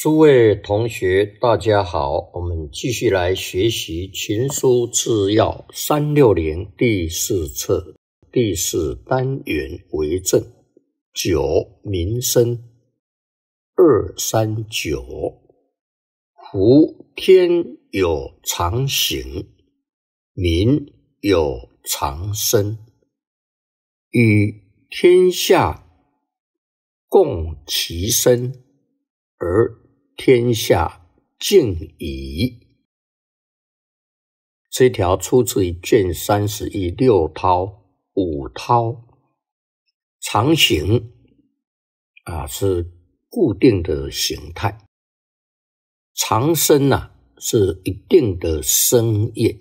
诸位同学，大家好！我们继续来学习《群书治要》三六零第四册第四单元为政九民生二三九，夫天有常行，民有长生，与天下共其身而。天下静矣。这条出自于卷三十一，六韬、五韬、长形啊，是固定的形态；长生呐，是一定的生业。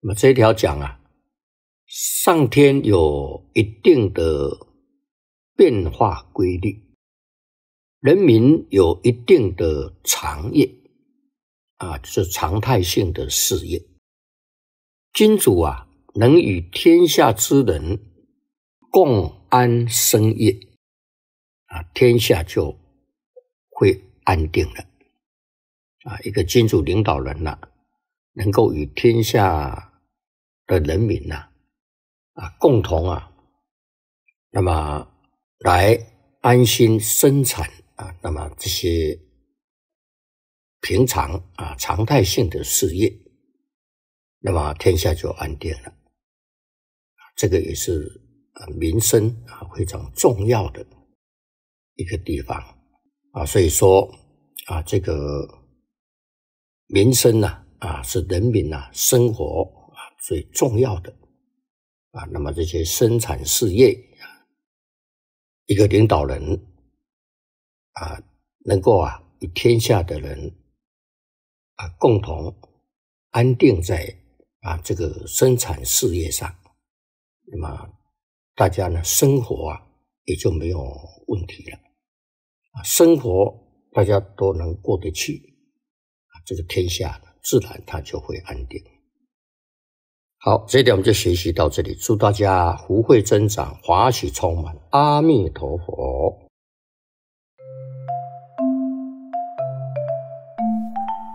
那么这条讲啊，上天有一定的变化规律。人民有一定的长业啊，是常态性的事业。君主啊，能与天下之人共安生业啊，天下就会安定了。啊，一个君主领导人呐，能够与天下的人民呐，啊，共同啊，那么来安心生产。啊，那么这些平常啊常态性的事业，那么天下就安定了这个也是啊民生啊非常重要的一个地方啊。所以说啊，这个民生呢啊是人民啊、生活啊最重要的啊。那么这些生产事业一个领导人。啊，能够啊，与天下的人啊共同安定在啊这个生产事业上，那么大家呢生活啊也就没有问题了啊，生活大家都能过得去啊，这个天下自然它就会安定。好，这一点我们就学习到这里。祝大家福慧增长，华喜充满。阿弥陀佛。